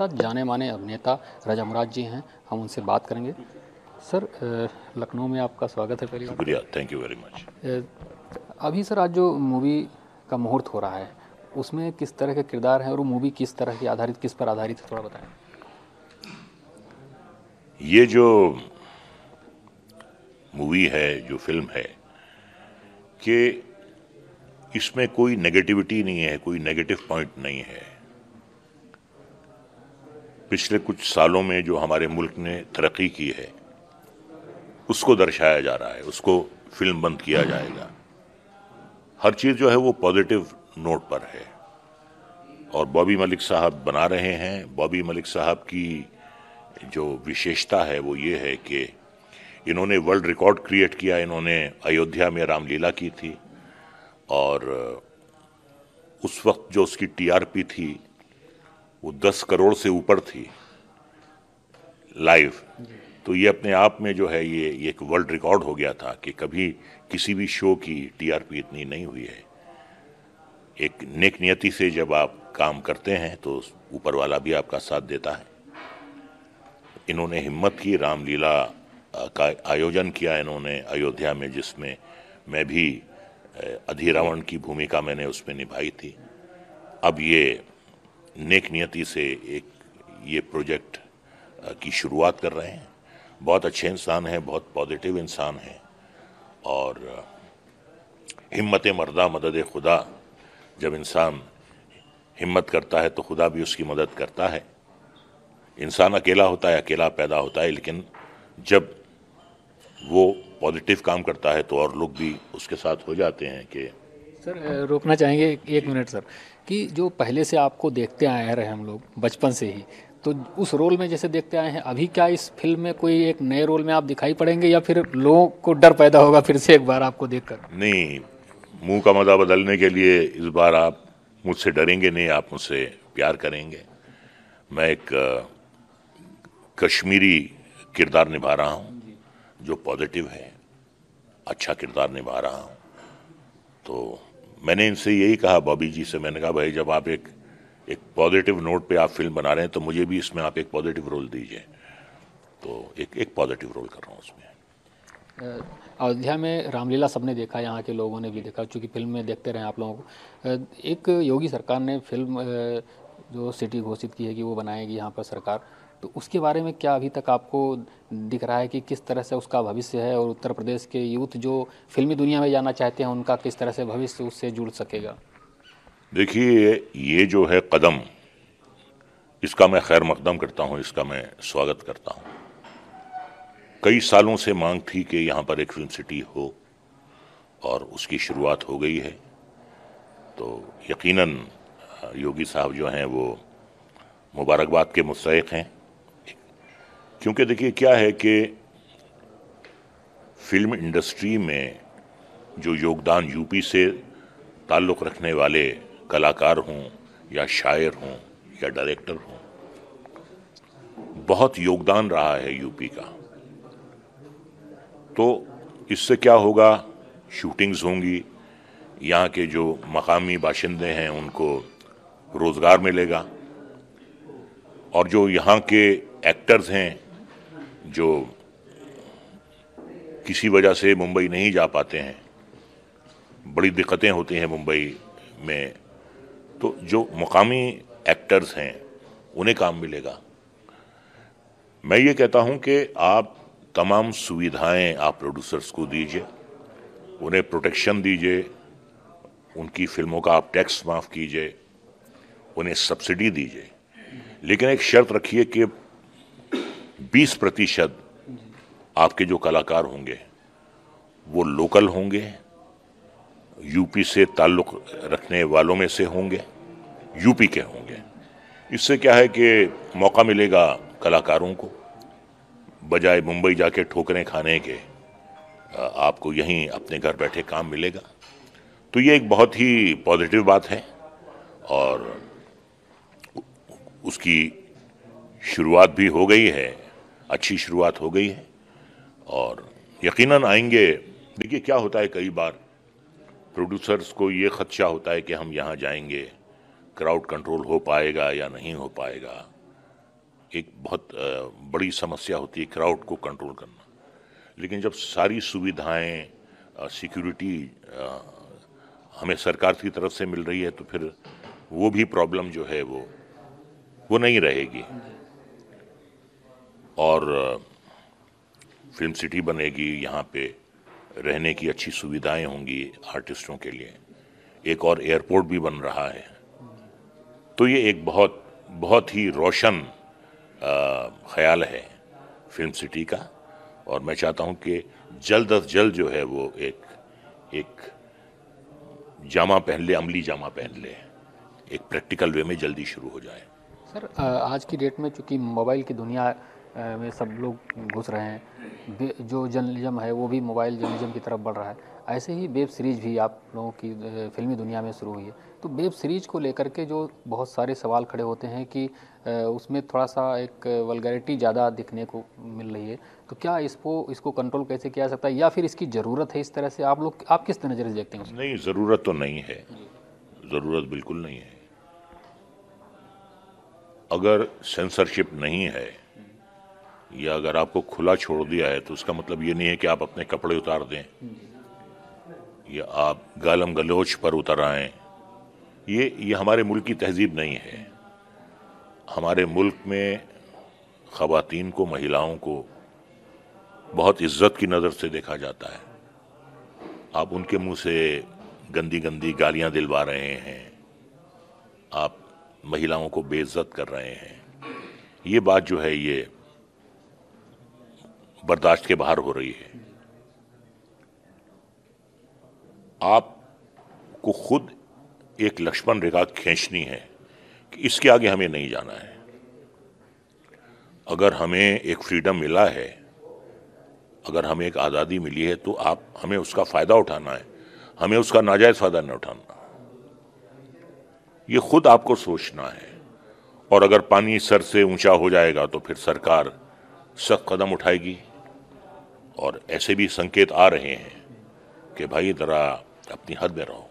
साथ जाने माने अभिनेता राजा मुराद जी हैं हम उनसे बात करेंगे सर लखनऊ में आपका स्वागत है पहली बार शुक्रिया थैंक यू वेरी मच अभी सर आज जो मूवी का मुहूर्त हो रहा है उसमें किस तरह के किरदार हैं और वो मूवी किस तरह की आधारित किस पर आधारित है थोड़ा बताएं ये जो मूवी है जो फिल्म है कि इसमें कोई नेगेटिविटी नहीं है कोई नेगेटिव पॉइंट नहीं है पिछले कुछ सालों में जो हमारे मुल्क ने तरक्की की है उसको दर्शाया जा रहा है उसको फिल्म बंद किया जाएगा हर चीज़ जो है वो पॉजिटिव नोट पर है और बॉबी मलिक साहब बना रहे हैं बॉबी मलिक साहब की जो विशेषता है वो ये है कि इन्होंने वर्ल्ड रिकॉर्ड क्रिएट किया इन्होंने अयोध्या में रामलीला की थी और उस वक्त जो उसकी टीआरपी थी वो दस करोड़ से ऊपर थी लाइव तो ये अपने आप में जो है ये, ये एक वर्ल्ड रिकॉर्ड हो गया था कि कभी किसी भी शो की टीआरपी इतनी नहीं हुई है एक नेक नियति से जब आप काम करते हैं तो ऊपर वाला भी आपका साथ देता है इन्होंने हिम्मत की रामलीला का आयोजन किया इन्होंने अयोध्या में जिसमें मैं भी अधिरावण की भूमिका मैंने उसमें निभाई थी अब ये नेक नियति से एक ये प्रोजेक्ट की शुरुआत कर रहे हैं बहुत अच्छे इंसान हैं बहुत पॉजिटिव इंसान हैं और हिम्मत मर्दा मदद खुदा जब इंसान हिम्मत करता है तो खुदा भी उसकी मदद करता है इंसान अकेला होता है अकेला पैदा होता है लेकिन जब वो पॉजिटिव काम करता है तो और लोग भी उसके साथ हो जाते हैं कि सर रोकना चाहेंगे एक मिनट सर कि जो पहले से आपको देखते आए रहे हम लोग बचपन से ही तो उस रोल में जैसे देखते आए हैं अभी क्या इस फिल्म में कोई एक नए रोल में आप दिखाई पड़ेंगे या फिर लोगों को डर पैदा होगा फिर से एक बार आपको देखकर नहीं मुंह का मजा बदलने के लिए इस बार आप मुझसे डरेंगे नहीं आप मुझसे प्यार करेंगे मैं एक कश्मीरी किरदार निभा रहा हूँ जो पॉजिटिव है अच्छा किरदार निभा रहा हूँ तो मैंने इनसे यही कहा बॉबी जी से मैंने कहा भाई जब आप एक एक पॉजिटिव नोट पे आप फिल्म बना रहे हैं तो मुझे भी इसमें आप एक पॉजिटिव रोल दीजिए तो एक एक पॉजिटिव रोल कर रहा हूँ उसमें अयोध्या में रामलीला सबने देखा यहाँ के लोगों ने भी देखा चूँकि फिल्म में देखते रहे आप लोगों को एक योगी सरकार ने फिल्म जो सिटी घोषित की है कि वो बनाएगी यहाँ पर सरकार तो उसके बारे में क्या अभी तक आपको दिख रहा है कि किस तरह से उसका भविष्य है और उत्तर प्रदेश के यूथ जो फिल्मी दुनिया में जाना चाहते हैं उनका किस तरह से भविष्य उससे जुड़ सकेगा देखिए ये जो है कदम इसका मैं खैर मकदम करता हूँ इसका मैं स्वागत करता हूँ कई सालों से मांग थी कि यहाँ पर एक फिल्म सिटी हो और उसकी शुरुआत हो गई है तो यकीनन योगी साहब जो हैं वो मुबारकबाद के मुस्तक हैं क्योंकि देखिए क्या है कि फिल्म इंडस्ट्री में जो योगदान यूपी से ताल्लुक़ रखने वाले कलाकार हों या शायर हों या डायरेक्टर हों बहुत योगदान रहा है यूपी का तो इससे क्या होगा शूटिंग्स होंगी यहाँ के जो मकामी बाशिंदे हैं उनको रोज़गार मिलेगा और जो यहाँ के एक्टर्स हैं जो किसी वजह से मुंबई नहीं जा पाते हैं बड़ी दिक्कतें होती हैं मुंबई में तो जो मुकामी एक्टर्स हैं उन्हें काम मिलेगा मैं ये कहता हूं कि आप तमाम सुविधाएं आप प्रोड्यूसर्स को दीजिए उन्हें प्रोटेक्शन दीजिए उनकी फिल्मों का आप टैक्स माफ़ कीजिए उन्हें सब्सिडी दीजिए लेकिन एक शर्त रखिए कि बीस प्रतिशत आपके जो कलाकार होंगे वो लोकल होंगे यूपी से ताल्लुक़ रखने वालों में से होंगे यूपी के होंगे इससे क्या है कि मौका मिलेगा कलाकारों को बजाय मुंबई जाके ठोकरें खाने के आपको यहीं अपने घर बैठे काम मिलेगा तो ये एक बहुत ही पॉजिटिव बात है और उसकी शुरुआत भी हो गई है अच्छी शुरुआत हो गई है और यकीनन आएंगे देखिए क्या होता है कई बार प्रोड्यूसर्स को ये खदशा होता है कि हम यहाँ जाएंगे क्राउड कंट्रोल हो पाएगा या नहीं हो पाएगा एक बहुत बड़ी समस्या होती है क्राउड को कंट्रोल करना लेकिन जब सारी सुविधाएं सिक्योरिटी हमें सरकार की तरफ से मिल रही है तो फिर वो भी प्रॉब्लम जो है वो वो नहीं रहेगी और फिल्म सिटी बनेगी यहाँ पे रहने की अच्छी सुविधाएं होंगी आर्टिस्टों के लिए एक और एयरपोर्ट भी बन रहा है तो ये एक बहुत बहुत ही रोशन ख्याल है फिल्म सिटी का और मैं चाहता हूँ कि जल्द अज जल्द जो है वो एक एक जामा पहन ले अमली जामा पहन ले एक प्रैक्टिकल वे में जल्दी शुरू हो जाए सर आज की डेट में चूंकि मोबाइल की दुनिया में सब लोग घुस रहे हैं जो जर्नलिज्म है वो भी मोबाइल जर्नलिज्म की तरफ बढ़ रहा है ऐसे ही वेब सीरीज़ भी आप लोगों की फिल्मी दुनिया में शुरू हुई है तो वेब सीरीज़ को लेकर के जो बहुत सारे सवाल खड़े होते हैं कि उसमें थोड़ा सा एक वलगैरिटी ज़्यादा दिखने को मिल रही है तो क्या इसको इसको कंट्रोल कैसे किया जा सकता है या फिर इसकी ज़रूरत है इस तरह से आप लोग आप किस नज़र से देखते हैं नहीं ज़रूरत तो नहीं है ज़रूरत बिल्कुल नहीं है अगर सेंसरशिप नहीं है या अगर आपको खुला छोड़ दिया है तो उसका मतलब ये नहीं है कि आप अपने कपड़े उतार दें या आप गालम गलोच पर उतर आए ये ये हमारे मुल्क की तहजीब नहीं है हमारे मुल्क में ख़वातीन को महिलाओं को बहुत इज्जत की नज़र से देखा जाता है आप उनके मुंह से गंदी गंदी गालियां दिलवा रहे हैं आप महिलाओं को बेइज्जत कर रहे हैं ये बात जो है ये बर्दाश्त के बाहर हो रही है आप को खुद एक लक्ष्मण रेखा खींचनी है कि इसके आगे हमें नहीं जाना है अगर हमें एक फ्रीडम मिला है अगर हमें एक आज़ादी मिली है तो आप हमें उसका फ़ायदा उठाना है हमें उसका नाजायज़ फ़ायदा नहीं उठाना ये खुद आपको सोचना है और अगर पानी सर से ऊंचा हो जाएगा तो फिर सरकार सख्त कदम उठाएगी और ऐसे भी संकेत आ रहे हैं कि भाई ज़रा अपनी हद में रहो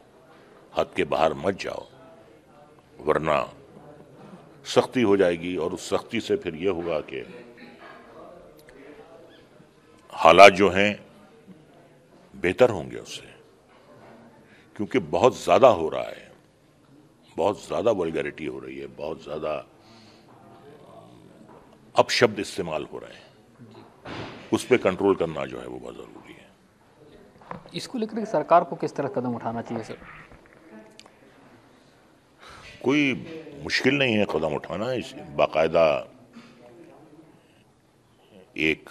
हद के बाहर मत जाओ वरना सख्ती हो जाएगी और उस सख्ती से फिर यह हुआ कि हालात जो हैं बेहतर होंगे उससे क्योंकि बहुत ज़्यादा हो रहा है बहुत ज़्यादा वलगरिटी हो रही है बहुत ज़्यादा अपशब्द इस्तेमाल हो रहे हैं उस पर कंट्रोल करना जो है वो बहुत ज़रूरी है इसको लेकर सरकार को किस तरह कदम उठाना चाहिए सर कोई मुश्किल नहीं है कदम उठाना इस बाकायदा एक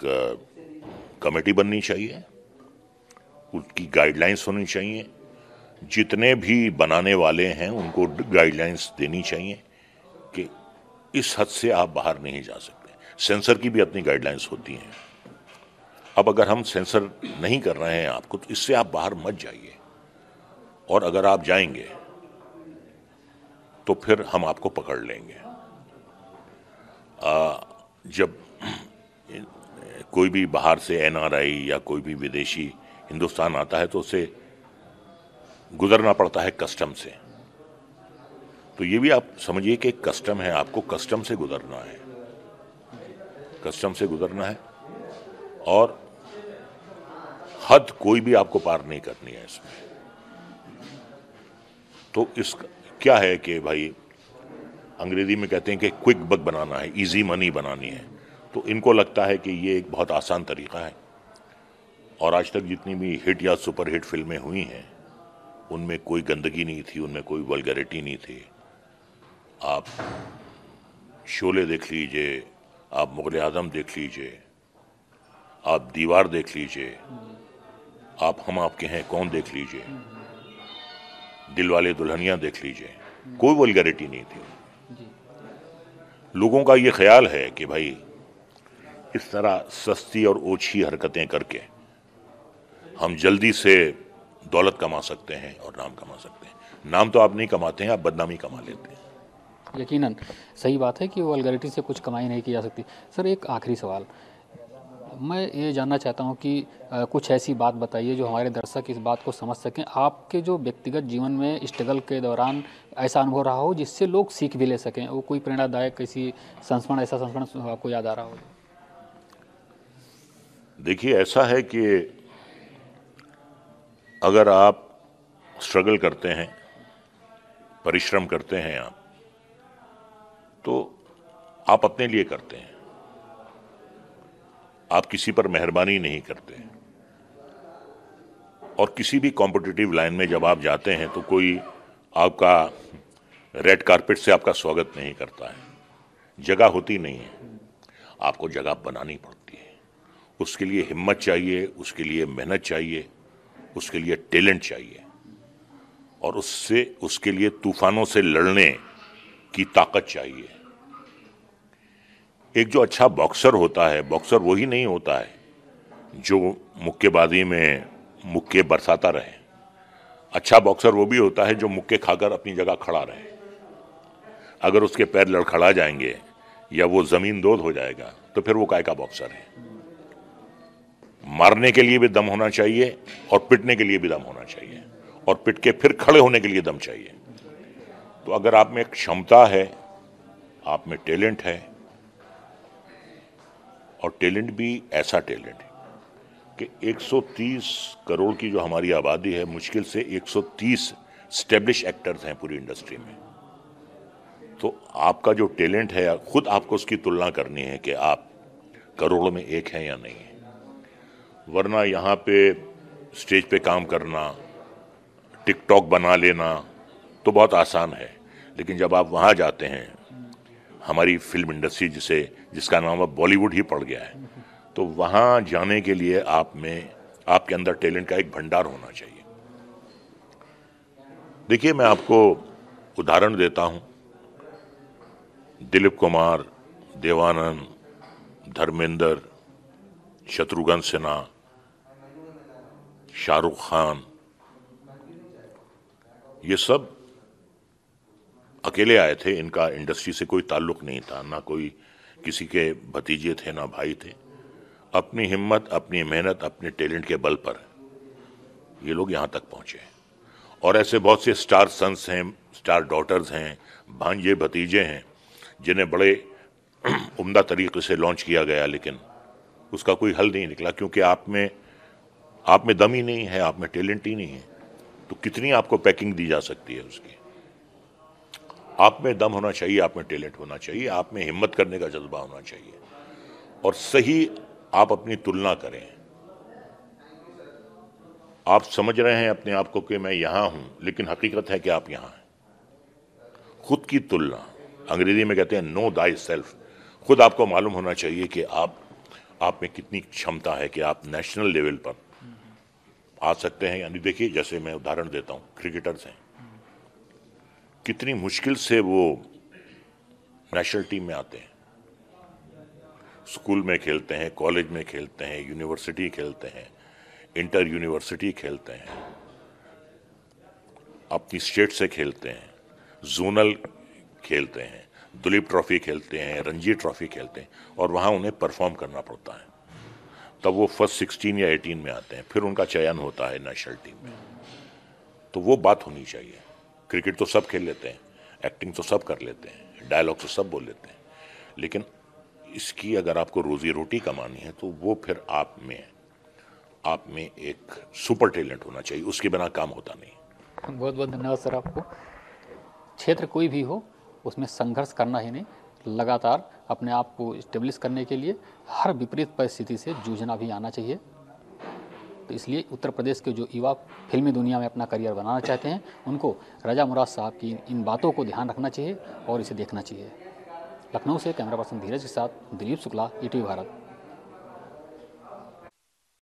कमेटी बननी चाहिए उसकी गाइडलाइंस होनी चाहिए जितने भी बनाने वाले हैं उनको गाइडलाइंस देनी चाहिए कि इस हद से आप बाहर नहीं जा सकते सेंसर की भी अपनी गाइडलाइंस होती हैं अब अगर हम सेंसर नहीं कर रहे हैं आपको तो इससे आप बाहर मत जाइए और अगर आप जाएंगे तो फिर हम आपको पकड़ लेंगे आ, जब कोई भी बाहर से एनआरआई या कोई भी विदेशी हिंदुस्तान आता है तो उसे गुजरना पड़ता है कस्टम से तो ये भी आप समझिए कि कस्टम है आपको कस्टम से गुजरना है कस्टम से गुजरना है और हद कोई भी आपको पार नहीं करनी है इसमें तो इस क्या है कि भाई अंग्रेजी में कहते हैं कि क्विक बक बनाना है इजी मनी बनानी है तो इनको लगता है कि ये एक बहुत आसान तरीका है और आज तक जितनी भी हिट या सुपर हिट फिल्में हुई हैं उनमें कोई गंदगी नहीं थी उनमें कोई वलगरिटी नहीं थी आप शोले देख लीजिए आप मुग़ल आज़म देख लीजिए आप दीवार देख लीजिए आप हम आपके हैं कौन देख लीजिए दिल वाले दुल्हनिया देख लीजिए कोई वलगरिटी नहीं थी लोगों का ये ख्याल है कि भाई इस तरह सस्ती और ओछी हरकतें करके हम जल्दी से दौलत कमा सकते हैं और नाम कमा सकते हैं नाम तो आप नहीं कमाते हैं आप बदनामी कमा लेते हैं यकीनन सही बात है कि वो अलगरिटी से कुछ कमाई नहीं की जा सकती सर एक आखिरी सवाल मैं ये जानना चाहता हूँ कि आ, कुछ ऐसी बात बताइए जो हमारे दर्शक इस बात को समझ सकें आपके जो व्यक्तिगत जीवन में स्ट्रगल के दौरान ऐसा अनुभव रहा हो जिससे लोग सीख भी ले सकें वो कोई प्रेरणादायक ऐसी संस्मरण ऐसा संस्मरण आपको याद आ रहा हो देखिए ऐसा है कि अगर आप स्ट्रगल करते हैं परिश्रम करते हैं आप तो आप अपने लिए करते हैं आप किसी पर मेहरबानी नहीं करते और किसी भी कॉम्पिटिटिव लाइन में जब आप जाते हैं तो कोई आपका रेड कारपेट से आपका स्वागत नहीं करता है जगह होती नहीं है आपको जगह बनानी पड़ती है उसके लिए हिम्मत चाहिए उसके लिए मेहनत चाहिए उसके लिए टैलेंट चाहिए और उससे उसके लिए तूफानों से लड़ने की ताकत चाहिए एक जो अच्छा बॉक्सर होता है बॉक्सर वही नहीं होता है जो मुक्केबाजी में मुक्के बरसाता रहे अच्छा बॉक्सर वो भी होता है जो मुक्के खाकर अपनी जगह खड़ा रहे अगर उसके पैर लड़खड़ा जाएंगे या वो ज़मीन दोध हो जाएगा तो फिर वो काय का बॉक्सर है मारने के लिए भी दम होना चाहिए और पिटने के लिए भी दम होना चाहिए और पिट के फिर खड़े होने के लिए दम चाहिए तो अगर आप में क्षमता है आप में टैलेंट है और टैलेंट भी ऐसा टैलेंट है कि 130 करोड़ की जो हमारी आबादी है मुश्किल से 130 स्टेब्लिश एक्टर्स हैं पूरी इंडस्ट्री में तो आपका जो टैलेंट है खुद आपको उसकी तुलना करनी है कि आप करोड़ों में एक हैं या नहीं है वरना यहाँ पे स्टेज पे काम करना टिकटॉक बना लेना तो बहुत आसान है लेकिन जब आप वहाँ जाते हैं हमारी फिल्म इंडस्ट्री जिसे जिसका नाम अब बॉलीवुड ही पड़ गया है तो वहाँ जाने के लिए आप में आपके अंदर टैलेंट का एक भंडार होना चाहिए देखिए मैं आपको उदाहरण देता हूँ दिलीप कुमार देवानंद धर्मेंद्र शत्रुघ्न सिन्हा शाहरुख खान ये सब अकेले आए थे इनका इंडस्ट्री से कोई ताल्लुक नहीं था ना कोई किसी के भतीजे थे ना भाई थे अपनी हिम्मत अपनी मेहनत अपने टैलेंट के बल पर ये लोग यहाँ तक पहुँचे और ऐसे बहुत से स्टार सन्स हैं स्टार डॉटर्स हैं भांजे भतीजे हैं जिन्हें बड़े उम्दा तरीके से लॉन्च किया गया लेकिन उसका कोई हल नहीं निकला क्योंकि आप में आप में दम ही नहीं है आप में टैलेंट ही नहीं है तो कितनी आपको पैकिंग दी जा सकती है उसकी आप में दम होना चाहिए आप में टैलेंट होना चाहिए आप में हिम्मत करने का जज्बा होना चाहिए और सही आप अपनी तुलना करें आप समझ रहे हैं अपने आप को कि मैं यहां हूं लेकिन हकीकत है कि आप यहां हैं खुद की तुलना अंग्रेजी में कहते हैं नो दाई सेल्फ खुद आपको मालूम होना चाहिए कि आप आप में कितनी क्षमता है कि आप नेशनल लेवल पर आ सकते हैं यानी देखिए जैसे मैं उदाहरण देता हूँ क्रिकेटर्स हैं कितनी मुश्किल से वो नेशनल टीम में आते हैं स्कूल में खेलते हैं कॉलेज में खेलते हैं यूनिवर्सिटी खेलते हैं इंटर यूनिवर्सिटी खेलते हैं अपनी स्टेट से खेलते हैं जोनल खेलते हैं दुलीप ट्रॉफी खेलते हैं रणजी ट्रॉफी खेलते हैं और वहाँ उन्हें परफॉर्म करना पड़ता है तब वो फर्स्ट सिक्सटीन या एटीन में आते हैं फिर उनका चयन होता है नेशनल टीम में तो वो बात होनी चाहिए क्रिकेट तो सब खेल लेते हैं एक्टिंग तो सब कर लेते हैं डायलॉग तो सब बोल लेते हैं लेकिन इसकी अगर आपको रोजी रोटी कमानी है तो वो फिर आप में आप में एक सुपर टैलेंट होना चाहिए उसके बिना काम होता नहीं बहुत बहुत धन्यवाद सर आपको क्षेत्र कोई भी हो उसमें संघर्ष करना ही नहीं लगातार अपने आप को स्टेब्लिश करने के लिए हर विपरीत परिस्थिति से जूझना भी आना चाहिए तो इसलिए उत्तर प्रदेश के जो युवा फिल्मी दुनिया में अपना करियर बनाना चाहते हैं उनको राजा मुराद साहब की इन बातों को ध्यान रखना चाहिए और इसे देखना चाहिए लखनऊ से कैमरा पर्सन धीरज के साथ दिलीप शुक्ला ई e भारत